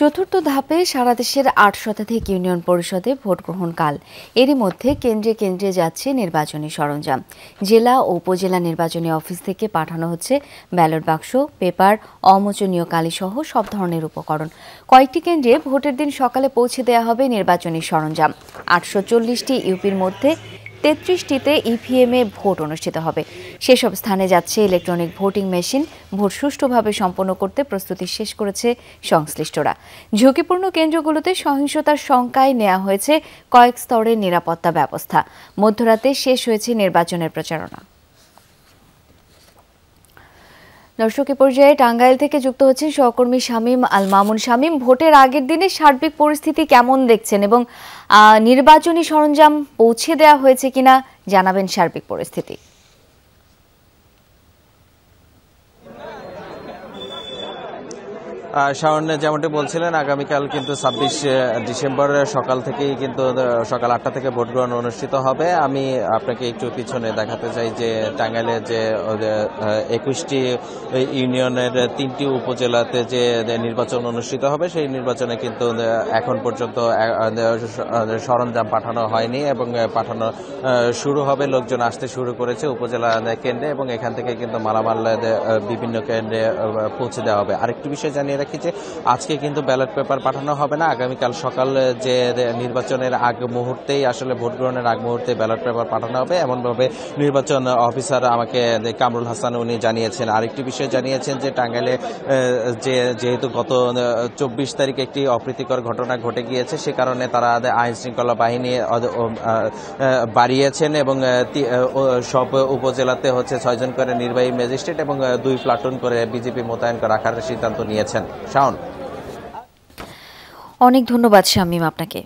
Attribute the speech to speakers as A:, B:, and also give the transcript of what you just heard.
A: চতুর্থ ধাপে সারা দেশের আট শতাধিক ইউনিয়ন পরিষদে ভোট গ্রহণকাল এরই মধ্যে কেন্দ্রে কেন্দ্রে যাচ্ছে নির্বাচনী সরঞ্জাম জেলা ও উপজেলা নির্বাচনী অফিস থেকে পাঠানো হচ্ছে ব্যালট বাক্স পেপার অমোচনীয় সহ সব ধরনের উপকরণ কয়েকটি কেন্দ্রে ভোটের দিন সকালে পৌঁছে দেওয়া হবে নির্বাচনী সরঞ্জাম আটশো চল্লিশটি ইউপির মধ্যে তেত্রিশটিতে ইভিএমে ভোট অনুষ্ঠিত হবে সেসব স্থানে যাচ্ছে ইলেকট্রনিক ভোটিং মেশিন ভোট সুষ্ঠুভাবে সম্পন্ন করতে প্রস্তুতি শেষ করেছে সংশ্লিষ্টরা ঝুঁকিপূর্ণ কেন্দ্রগুলোতে সহিংসতার শঙ্কায় নেওয়া হয়েছে কয়েক স্তরের নিরাপত্তা ব্যবস্থা মধ্যরাতে শেষ হয়েছে নির্বাচনের প্রচারণা দর্শক পর্যায়ে টাঙ্গাইল থেকে যুক্ত হচ্ছেন সহকর্মী শামীম আল মামুন শামীম ভোটের আগের দিনে সার্বিক পরিস্থিতি কেমন দেখছেন এবং নির্বাচনী সরঞ্জাম পৌঁছে দেয়া হয়েছে কিনা জানাবেন সার্বিক পরিস্থিতি
B: শাওন যেমনটি বলছিলেন আগামীকাল কিন্তু ছাব্বিশ ডিসেম্বর সকাল থেকেই কিন্তু সকাল আটটা থেকে ভোট গ্রহণ অনুষ্ঠিত হবে আমি আপনাকে একটু পিছনে দেখাতে চাই যে টাঙ্গাইলে যে একুশটি ইউনিয়নের তিনটি উপজেলাতে যে নির্বাচন অনুষ্ঠিত হবে সেই নির্বাচনে কিন্তু এখন পর্যন্ত সরঞ্জাম পাঠানো হয়নি এবং পাঠানো শুরু হবে লোকজন আসতে শুরু করেছে উপজেলা কেন্দ্রে এবং এখান থেকে কিন্তু মালামাল বিভিন্ন কেন্দ্রে পৌঁছে দেওয়া হবে আরেকটি বিষয় জানিয়ে রাখি যে আজকে কিন্তু ব্যালট পেপার পাঠানো হবে না আগামীকাল সকাল যে নির্বাচনের আগ মুহূর্তেই আসলে ভোট গ্রহণের আগ মুহূর্তে ব্যালট পেপার পাঠানো হবে এমনভাবে নির্বাচন অফিসার আমাকে কামরুল হাসান উনি জানিয়েছেন আরেকটি বিষয় জানিয়েছেন যে টাঙ্গাইলে যে যেহেতু গত চব্বিশ তারিখ একটি অপ্রীতিকর ঘটনা ঘটে গিয়েছে সে কারণে তারা আইন শৃঙ্খলা বাহিনী বাড়িয়েছেন এবং সব উপজেলাতে হচ্ছে ছয়জন করে নির্বাহী ম্যাজিস্ট্রেট এবং দুই প্লাটুন করে বিজেপি মোতায়েন রাখার সিদ্ধান্ত নিয়েছেন সাউন্ড
A: অনেক ধন্যবাদ শামিম আপনাকে